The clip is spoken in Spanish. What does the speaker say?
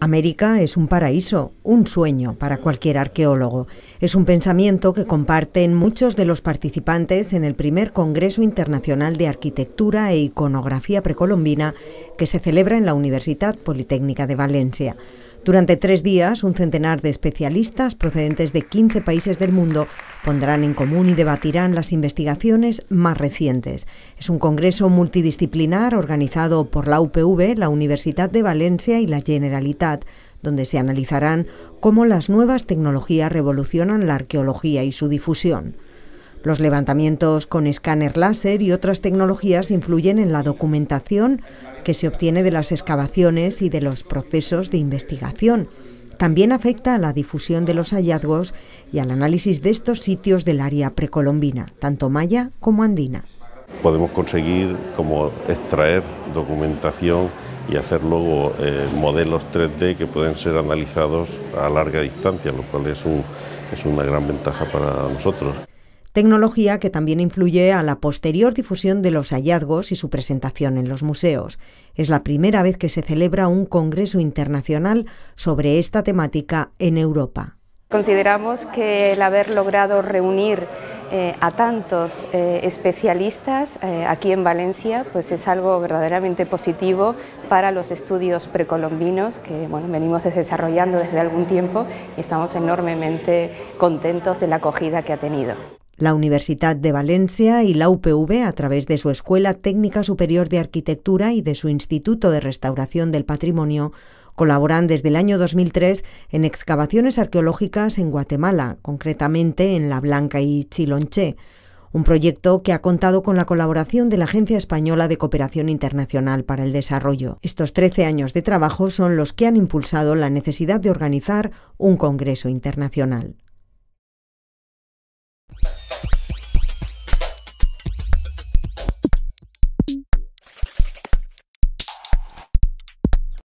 América es un paraíso, un sueño para cualquier arqueólogo. Es un pensamiento que comparten muchos de los participantes en el primer Congreso Internacional de Arquitectura e Iconografía Precolombina que se celebra en la Universidad Politécnica de Valencia. Durante tres días, un centenar de especialistas procedentes de 15 países del mundo pondrán en común y debatirán las investigaciones más recientes. Es un congreso multidisciplinar organizado por la UPV, la Universidad de Valencia y la Generalitat donde se analizarán cómo las nuevas tecnologías revolucionan la arqueología y su difusión. Los levantamientos con escáner láser y otras tecnologías influyen en la documentación que se obtiene de las excavaciones y de los procesos de investigación. También afecta a la difusión de los hallazgos y al análisis de estos sitios del área precolombina, tanto maya como andina. Podemos conseguir como extraer documentación y hacer luego eh, modelos 3D que pueden ser analizados a larga distancia, lo cual es una gran ventaja para nosotros tecnología que también influye a la posterior difusión de los hallazgos y su presentación en los museos. Es la primera vez que se celebra un congreso internacional sobre esta temática en Europa. Consideramos que el haber logrado reunir eh, a tantos eh, especialistas eh, aquí en Valencia, pues es algo verdaderamente positivo para los estudios precolombinos que bueno, venimos desarrollando desde algún tiempo y estamos enormemente contentos de la acogida que ha tenido la Universidad de Valencia y la UPV, a través de su Escuela Técnica Superior de Arquitectura y de su Instituto de Restauración del Patrimonio, colaboran desde el año 2003 en excavaciones arqueológicas en Guatemala, concretamente en La Blanca y Chilonché, un proyecto que ha contado con la colaboración de la Agencia Española de Cooperación Internacional para el Desarrollo. Estos 13 años de trabajo son los que han impulsado la necesidad de organizar un Congreso Internacional.